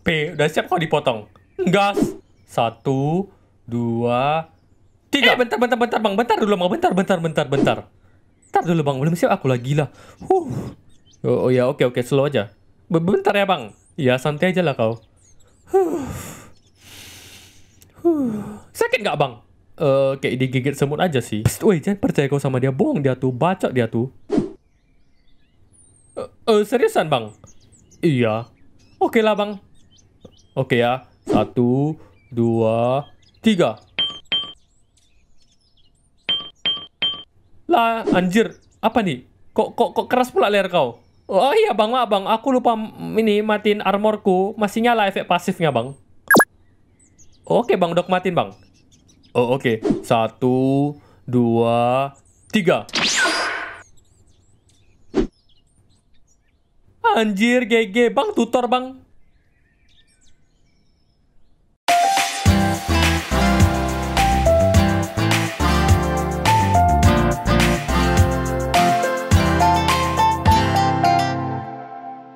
P udah siap kok dipotong gas satu dua tiga eh, bentar bentar bentar bang bentar dulu bang bentar bentar bentar bentar bentar dulu bang belum siap aku lagi lah huh oh, oh ya oke oke slow aja bentar ya bang ya santai aja lah kau huh. Huh. sakit nggak bang uh, kayak digigit semut aja sih Psst, woi jangan percaya kau sama dia bohong dia tuh bacok, dia tuh uh, uh, seriusan bang iya oke okay lah bang Oke ya, satu, dua, tiga. Lah, anjir, apa nih? Kok kok kok keras pula layar kau? Oh iya bang, maaf bang, aku lupa ini matiin armorku, masih nyala efek pasifnya bang. Oke bang, dok matiin bang. Oh oke, satu, dua, tiga. Anjir, GG bang, tutor bang.